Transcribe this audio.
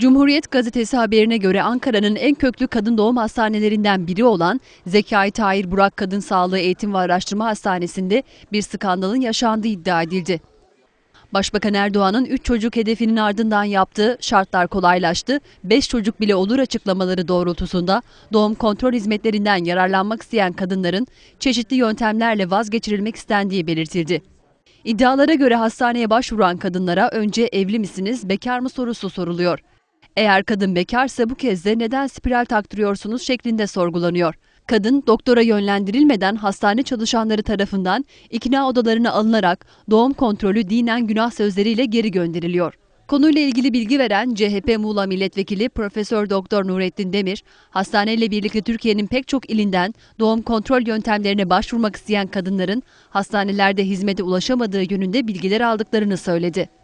Cumhuriyet gazetesi haberine göre Ankara'nın en köklü kadın doğum hastanelerinden biri olan Zekai Tahir Burak Kadın Sağlığı Eğitim ve Araştırma Hastanesi'nde bir skandalın yaşandığı iddia edildi. Başbakan Erdoğan'ın 3 çocuk hedefinin ardından yaptığı şartlar kolaylaştı, 5 çocuk bile olur açıklamaları doğrultusunda doğum kontrol hizmetlerinden yararlanmak isteyen kadınların çeşitli yöntemlerle vazgeçirilmek istendiği belirtildi. İddialara göre hastaneye başvuran kadınlara önce evli misiniz, bekar mı sorusu soruluyor. Eğer kadın bekarsa bu kez de neden spiral taktırıyorsunuz şeklinde sorgulanıyor. Kadın doktora yönlendirilmeden hastane çalışanları tarafından ikna odalarına alınarak doğum kontrolü dinen günah sözleriyle geri gönderiliyor. Konuyla ilgili bilgi veren CHP Muğla Milletvekili Profesör Doktor Nurettin Demir, hastaneyle birlikte Türkiye'nin pek çok ilinden doğum kontrol yöntemlerine başvurmak isteyen kadınların hastanelerde hizmete ulaşamadığı yönünde bilgiler aldıklarını söyledi.